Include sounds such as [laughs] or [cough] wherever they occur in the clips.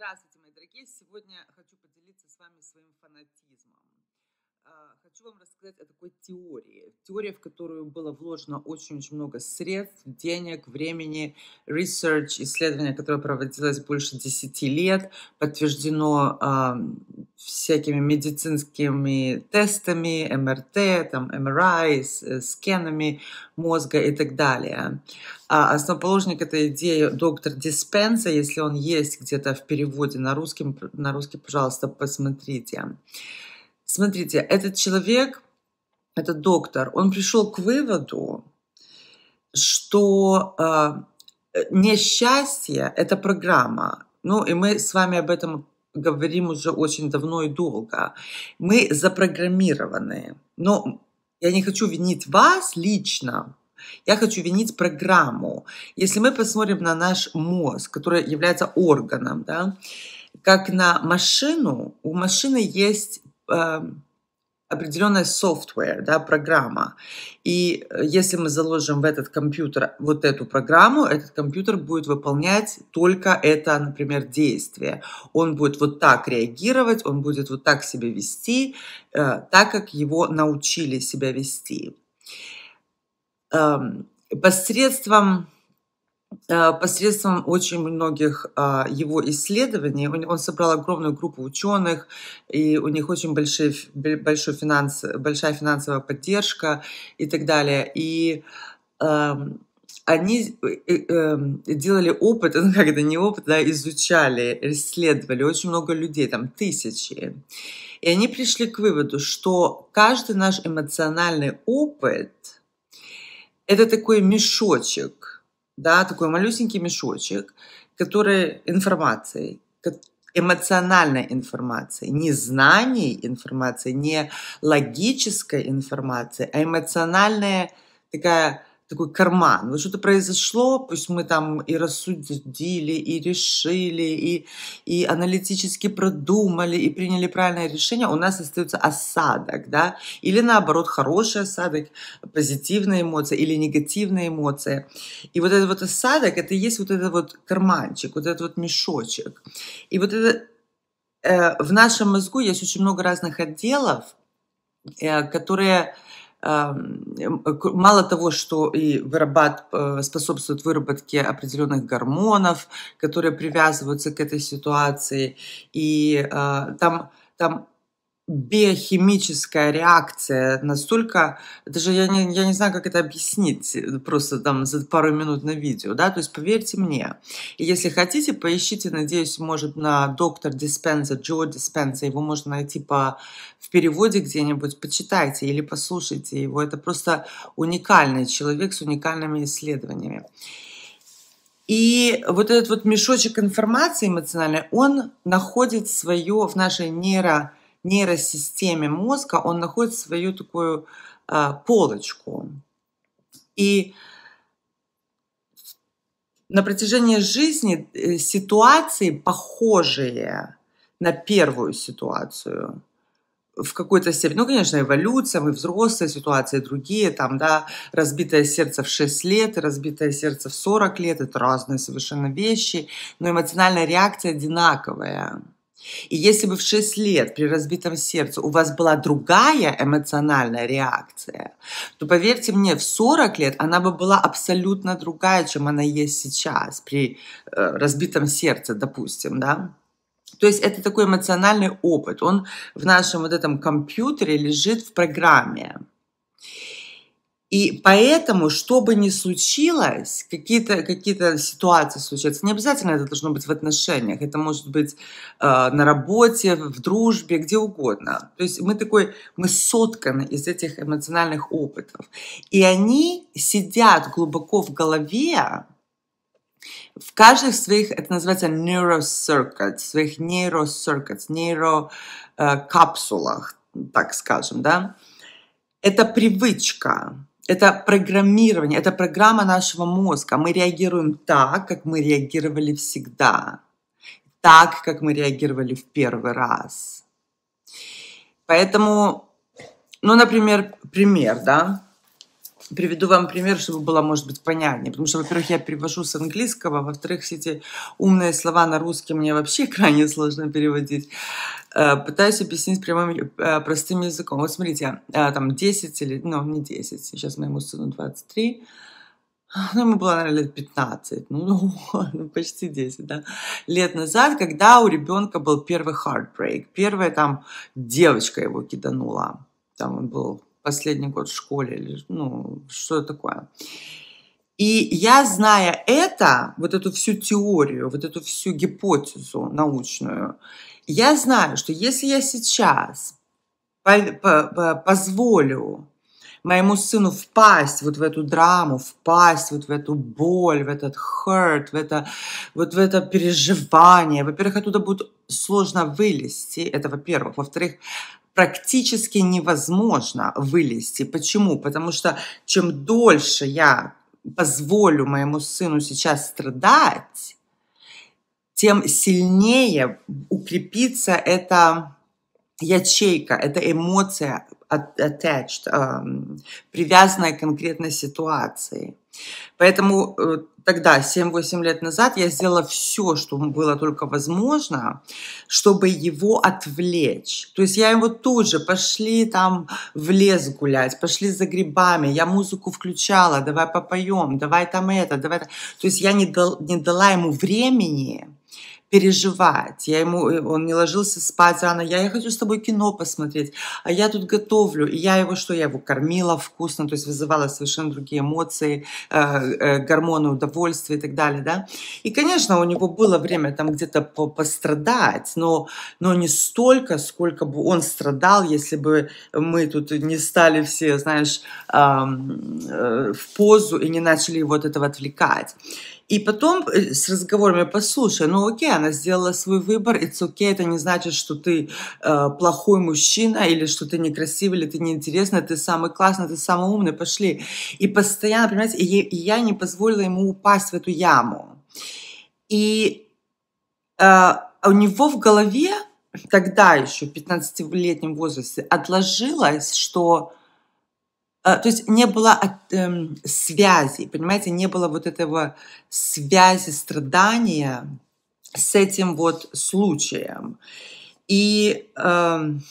Здравствуйте, мои дорогие! Сегодня хочу поделиться с вами своим фанатизмом. А, хочу вам рассказать о такой теории. Теория, в которую было вложено очень-очень много средств, денег, времени, research, исследование, которое проводилось больше 10 лет, подтверждено э, всякими медицинскими тестами, МРТ, там, МРИ, э, скенами мозга и так далее. А основоположник этой идеи доктор Диспенса, если он есть где-то в переводе на русский, на русский, пожалуйста, посмотрите. Смотрите, этот человек, этот доктор, он пришел к выводу, что а, э, несчастье – это программа. Ну, и мы с вами об этом говорим уже очень давно и долго. Мы запрограммированы. Но я не хочу винить вас лично, я хочу винить программу. Если мы посмотрим на наш мозг, который является органом, да, как на машину, у машины есть Эм, определенная software, да, программа. И э, если мы заложим в этот компьютер вот эту программу, этот компьютер будет выполнять только это, например, действие. Он будет вот так реагировать, он будет вот так себя вести, э, так как его научили себя вести. Эм, посредством Э, посредством очень многих а, его исследований. Он собрал огромную группу ученых, и у них очень большой большой финанс, большая финансовая поддержка и так далее. И эм, они э, э, эм, делали опыт, [laughs] ну как это не опыт, да, изучали, исследовали очень много людей, там тысячи. И они пришли к выводу, что каждый наш эмоциональный опыт – это такой мешочек, да, такой малюсенький мешочек, который информацией, эмоциональной информации, не знаний информации, не логической информации, а эмоциональная такая такой карман. Вот что-то произошло, пусть мы там и рассудили, и решили, и, и аналитически продумали, и приняли правильное решение, у нас остается осадок, да, или наоборот, хороший осадок, позитивная эмоция или негативная эмоция. И вот этот вот осадок, это и есть вот этот вот карманчик, вот этот вот мешочек. И вот это э, в нашем мозгу есть очень много разных отделов, э, которые мало того, что и вырабат, э, способствует выработке определенных гормонов, которые привязываются к этой ситуации, и э, там, там биохимическая реакция настолько, даже я не, я не знаю, как это объяснить просто там за пару минут на видео, да, то есть поверьте мне. И если хотите, поищите, надеюсь, может, на доктор диспенза Джо диспенза его можно найти по, в переводе где-нибудь, почитайте или послушайте его. Это просто уникальный человек с уникальными исследованиями. И вот этот вот мешочек информации эмоциональной, он находит свое в нашей нейро нейросистеме мозга он находит свою такую э, полочку. И на протяжении жизни э, ситуации похожие на первую ситуацию в какой-то степени, ну, конечно, эволюция, мы взрослые ситуации, другие, там, да, разбитое сердце в 6 лет, разбитое сердце в 40 лет, это разные совершенно вещи, но эмоциональная реакция одинаковая. И если бы в 6 лет при разбитом сердце у вас была другая эмоциональная реакция, то, поверьте мне, в 40 лет она бы была абсолютно другая, чем она есть сейчас при э, разбитом сердце, допустим, да? То есть это такой эмоциональный опыт. Он в нашем вот этом компьютере лежит в программе. И поэтому, что бы ни случилось, какие-то какие, -то, ситуации случаются. Не обязательно это должно быть в отношениях. Это может быть э, на работе, в дружбе, где угодно. То есть мы такой, мы сотканы из этих эмоциональных опытов. И они сидят глубоко в голове, в каждых своих, это называется neurocircuits, своих neurocircuits, нейрокапсулах, э, так скажем, да, это привычка. Это программирование, это программа нашего мозга. Мы реагируем так, как мы реагировали всегда, так, как мы реагировали в первый раз. Поэтому, ну, например, пример, да, приведу вам пример, чтобы было, может быть, понятнее. Потому что, во-первых, я перевожу с английского, во-вторых, все эти умные слова на русский мне вообще [laughs] крайне сложно переводить. Э, пытаюсь объяснить прямым, э, простым языком. Вот смотрите, э, там 10 или, ну, не 10, сейчас моему сыну 23, ну, ему было, наверное, лет 15, ну, [laughs] ну, ну, почти 10, да, лет назад, когда у ребенка был первый heartbreak, первая там девочка его киданула, там он был последний год в школе, или, ну, что такое. И я, зная это, вот эту всю теорию, вот эту всю гипотезу научную, я знаю, что если я сейчас позволю моему сыну впасть вот в эту драму, впасть вот в эту боль, в этот hurt, в это, вот в это переживание. Во-первых, оттуда будет сложно вылезти, это во-первых. Во-вторых, практически невозможно вылезти. Почему? Потому что чем дольше я позволю моему сыну сейчас страдать, тем сильнее укрепится эта ячейка, эта эмоция attached, привязанная к конкретной ситуации. Поэтому э, тогда, 7-8 лет назад, я сделала все, что было только возможно, чтобы его отвлечь. То есть я его тоже пошли там в лес гулять, пошли за грибами, я музыку включала, давай попоем, давай там это, давай... То есть я не, дал, не дала ему времени переживать, я ему, э, он не ложился спать рано, я, я хочу с тобой кино посмотреть, а я тут готовлю, и я его что, я его кормила вкусно, то есть вызывала совершенно другие эмоции, э, э, гормоны удовольствия и так далее, да. И, конечно, у него было время там где-то по пострадать, но, но не столько, сколько бы он страдал, если бы мы тут не стали все, знаешь, э, э, в позу и не начали его от этого отвлекать. И потом э, с разговорами, послушай, ну окей, она сделала свой выбор, it's окей, okay, это не значит, что ты э, плохой мужчина, или что ты некрасивый, или ты неинтересный, ты самый классный, ты самый умный, пошли. И постоянно, понимаете, и, и я не позволила ему упасть в эту яму. И э, а у него в голове тогда еще, в 15-летнем возрасте, отложилось, что а, то есть не было эм, связи, понимаете, не было вот этого связи страдания с этим вот случаем. И эм,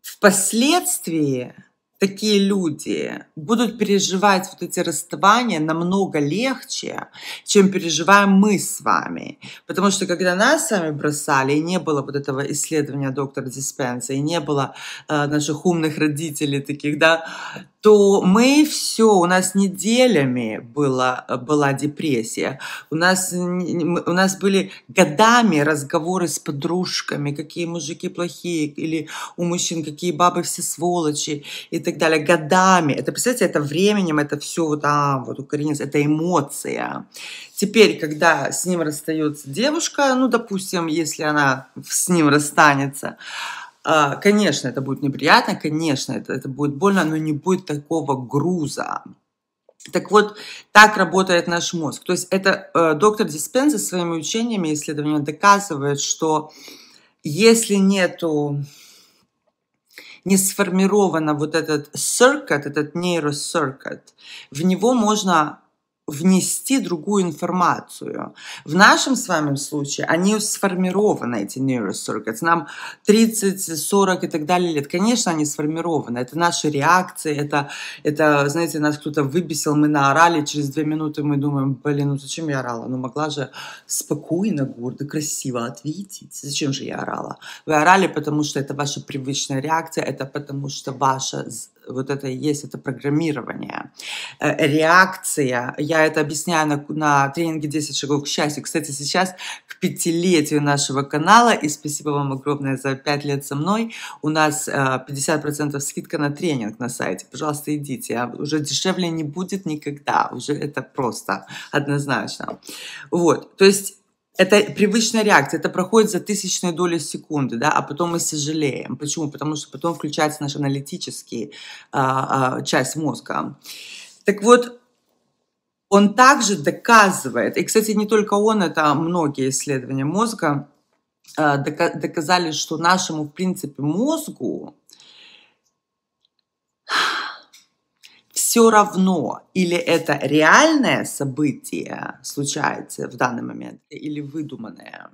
впоследствии такие люди будут переживать вот эти расставания намного легче, чем переживаем мы с вами. Потому что когда нас с вами бросали, и не было вот этого исследования доктора Диспенса, и не было э, наших умных родителей таких, да, то мы все, у нас неделями была, была депрессия, у нас, у нас были годами разговоры с подружками, какие мужики плохие, или у мужчин какие бабы все сволочи и так далее, годами. Это, представляете, это временем, это все вот там, вот укоренится, это эмоция. Теперь, когда с ним расстается девушка, ну, допустим, если она с ним расстанется, а, конечно, это будет неприятно, конечно, это, это будет больно, но не будет такого груза. Так вот, так работает наш мозг. То есть это э, доктор Диспенза своими учениями и исследованиями доказывает, что если нету не сформировано вот этот circuit, этот нейросиркет, в него можно внести другую информацию. В нашем с вами случае они сформированы, эти нейросургетс. Нам 30, 40 и так далее лет. Конечно, они сформированы. Это наши реакции, это, это знаете, нас кто-то выбесил, мы наорали, через две минуты мы думаем, блин, ну зачем я орала? Ну могла же спокойно, гордо, красиво ответить. Зачем же я орала? Вы орали, потому что это ваша привычная реакция, это потому что ваша вот это и есть, это программирование, э, реакция. Я это объясняю на, на тренинге 10 шагов к счастью. Кстати, сейчас к пятилетию нашего канала, и спасибо вам огромное за 5 лет со мной, у нас 50% э, скидка на тренинг на сайте. Пожалуйста, идите, а уже дешевле не будет никогда, уже это просто, однозначно. Вот, то есть это привычная реакция, это проходит за тысячные доли секунды, да, а потом мы сожалеем. Почему? Потому что потом включается наш аналитический а, а, часть мозга. Так вот, он также доказывает, и, кстати, не только он, это многие исследования мозга а, доказали, что нашему, в принципе, мозгу все равно, или это реальное событие случается в данный момент, или выдуманное.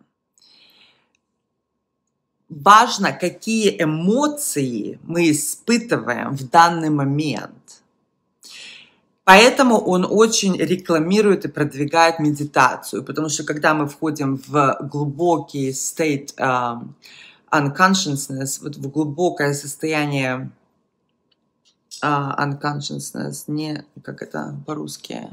Важно, какие эмоции мы испытываем в данный момент. Поэтому он очень рекламирует и продвигает медитацию, потому что когда мы входим в глубокий state um, unconsciousness, вот в глубокое состояние а, unconsciousness, не, как это по-русски,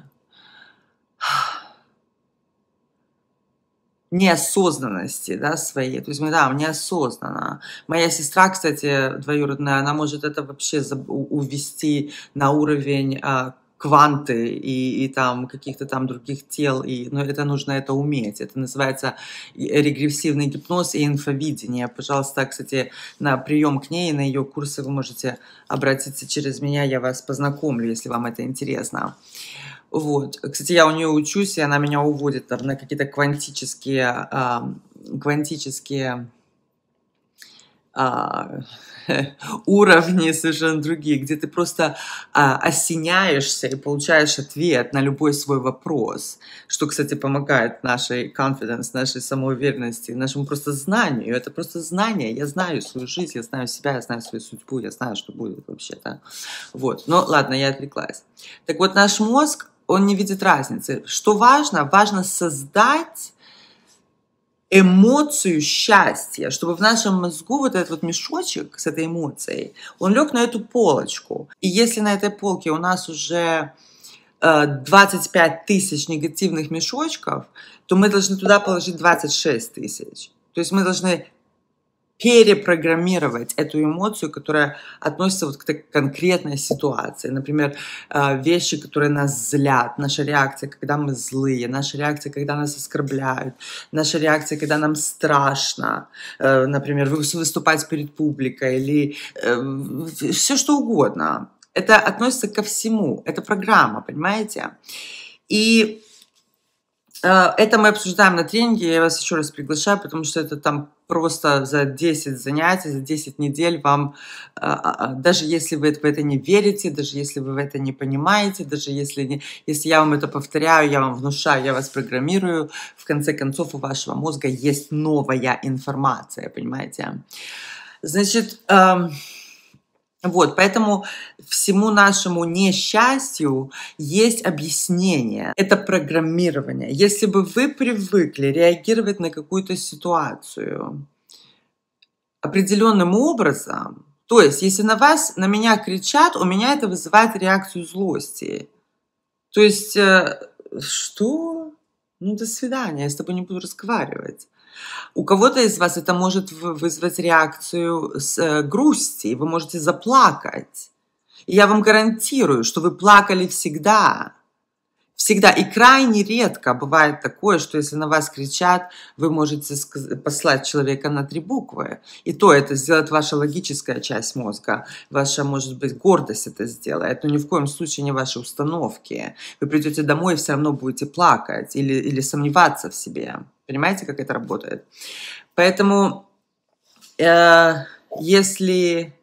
неосознанности, да, своей. То есть мы, да, неосознанно. Моя сестра, кстати, двоюродная, она может это вообще увести на уровень а, кванты и, и там каких-то там других тел, и, но ну, это нужно это уметь. Это называется регрессивный гипноз и инфовидение. Пожалуйста, кстати, на прием к ней, на ее курсы вы можете обратиться через меня, я вас познакомлю, если вам это интересно. Вот. Кстати, я у нее учусь, и она меня уводит там, на какие-то квантические, э, квантические а, [laughs] уровни совершенно другие, где ты просто а, осеняешься и получаешь ответ на любой свой вопрос, что, кстати, помогает нашей confidence, нашей самоуверенности, нашему просто знанию. Это просто знание. Я знаю свою жизнь, я знаю себя, я знаю свою судьбу, я знаю, что будет вообще-то. Вот. Но ну, ладно, я отвлеклась. Так вот, наш мозг, он не видит разницы. Что важно? Важно создать эмоцию счастья, чтобы в нашем мозгу вот этот вот мешочек с этой эмоцией, он лег на эту полочку. И если на этой полке у нас уже 25 э, тысяч негативных мешочков, то мы должны туда положить 26 тысяч. То есть мы должны перепрограммировать эту эмоцию, которая относится вот к конкретной ситуации. Например, э, вещи, которые нас злят, наша реакция, когда мы злые, наша реакция, когда нас оскорбляют, наша реакция, когда нам страшно, э, например, выступать перед публикой или э, все что угодно. Это относится ко всему, это программа, понимаете? И Э, это мы обсуждаем на тренинге, я вас еще раз приглашаю, потому что это там просто за 10 занятий, за 10 недель вам, э, а, а, даже если вы в это не верите, даже если вы в это не понимаете, даже если, не, если я вам это повторяю, я вам внушаю, я вас программирую, в конце концов у вашего мозга есть новая информация, понимаете? Значит, эм, вот, поэтому всему нашему несчастью есть объяснение. Это программирование. Если бы вы привыкли реагировать на какую-то ситуацию определенным образом, то есть если на вас, на меня кричат, у меня это вызывает реакцию злости. То есть э, что? ну до свидания, я с тобой не буду разговаривать. У кого-то из вас это может вызвать реакцию с э, грусти, вы можете заплакать. И я вам гарантирую, что вы плакали всегда, всегда и крайне редко бывает такое, что если на вас кричат, вы можете послать человека на три буквы. И то это сделает ваша логическая часть мозга, ваша, может быть, гордость это сделает, но ни в коем случае не ваши установки. Вы придете домой и все равно будете плакать или, или сомневаться в себе. Понимаете, как это работает? Поэтому э, если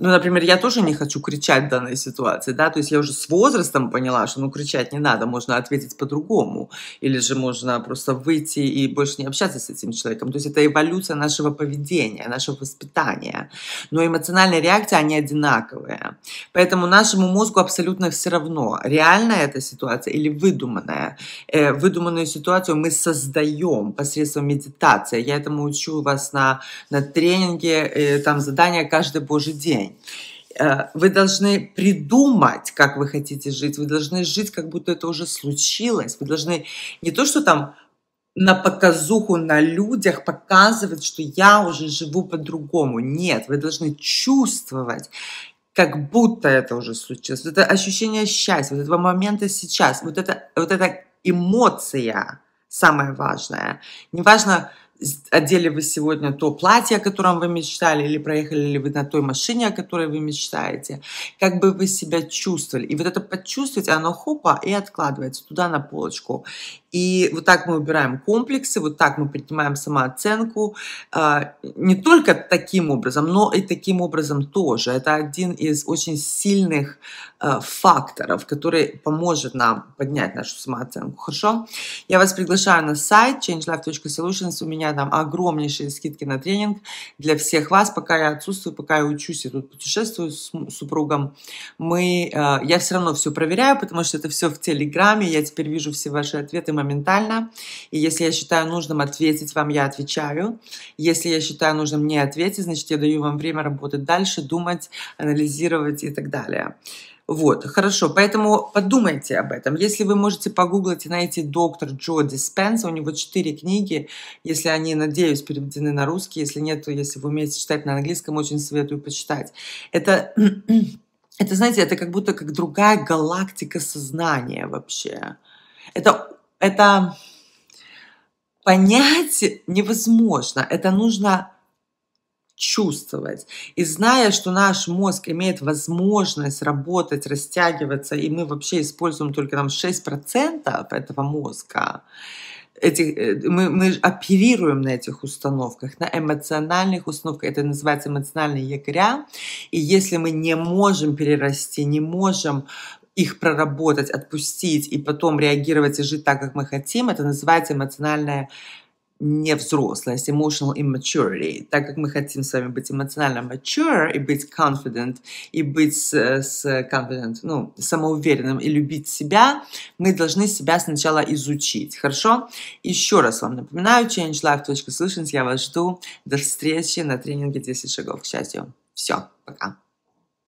ну, например, я тоже не хочу кричать в данной ситуации, да, то есть я уже с возрастом поняла, что, ну, кричать не надо, можно ответить по-другому, или же можно просто выйти и больше не общаться с этим человеком, то есть это эволюция нашего поведения, нашего воспитания, но эмоциональные реакции, они одинаковые, поэтому нашему мозгу абсолютно все равно, реальная эта ситуация или выдуманная, э, выдуманную ситуацию мы создаем посредством медитации, я этому учу вас на, на тренинге, э, там задания каждый божий день, Э, вы должны придумать, как вы хотите жить. Вы должны жить, как будто это уже случилось. Вы должны не то, что там на показуху, на людях показывать, что я уже живу по-другому. Нет, вы должны чувствовать, как будто это уже случилось. Вот это ощущение счастья, вот этого момента сейчас, вот, это, вот эта эмоция самая важная. Неважно, одели вы сегодня то платье, о котором вы мечтали, или проехали ли вы на той машине, о которой вы мечтаете, как бы вы себя чувствовали. И вот это почувствовать, оно хопа и откладывается туда на полочку. И вот так мы убираем комплексы, вот так мы принимаем самооценку, а, не только таким образом, но и таким образом тоже. Это один из очень сильных Э, факторов, который поможет нам поднять нашу самооценку. Хорошо? Я вас приглашаю на сайт changelab.solutions. У меня там огромнейшие скидки на тренинг для всех вас. Пока я отсутствую, пока я учусь и тут путешествую с супругом, мы, э, я все равно все проверяю, потому что это все в Телеграме. Я теперь вижу все ваши ответы моментально. И если я считаю нужным ответить вам, я отвечаю. Если я считаю нужным не ответить, значит, я даю вам время работать дальше, думать, анализировать и так далее. Вот, хорошо, поэтому подумайте об этом. Если вы можете погуглить и найти доктор Джо Диспенса, у него четыре книги, если они, надеюсь, переведены на русский, если нет, то если вы умеете читать на английском, очень советую почитать. Это [clears throat] это, знаете, это как будто как другая галактика сознания вообще. Это, это понять невозможно. Это нужно чувствовать. И зная, что наш мозг имеет возможность работать, растягиваться, и мы вообще используем только там 6% этого мозга, этих, э, мы, мы оперируем на этих установках, на эмоциональных установках. Это называется эмоциональные якоря. И если мы не можем перерасти, не можем их проработать, отпустить и потом реагировать и жить так, как мы хотим, это называется эмоциональная невзрослость, а emotional immaturity, так как мы хотим с вами быть эмоционально mature и быть confident, и быть с, с confident, ну, самоуверенным и любить себя, мы должны себя сначала изучить, хорошо? Еще раз вам напоминаю, changelife.solutions, я вас жду. До встречи на тренинге 10 шагов к счастью. Все, пока.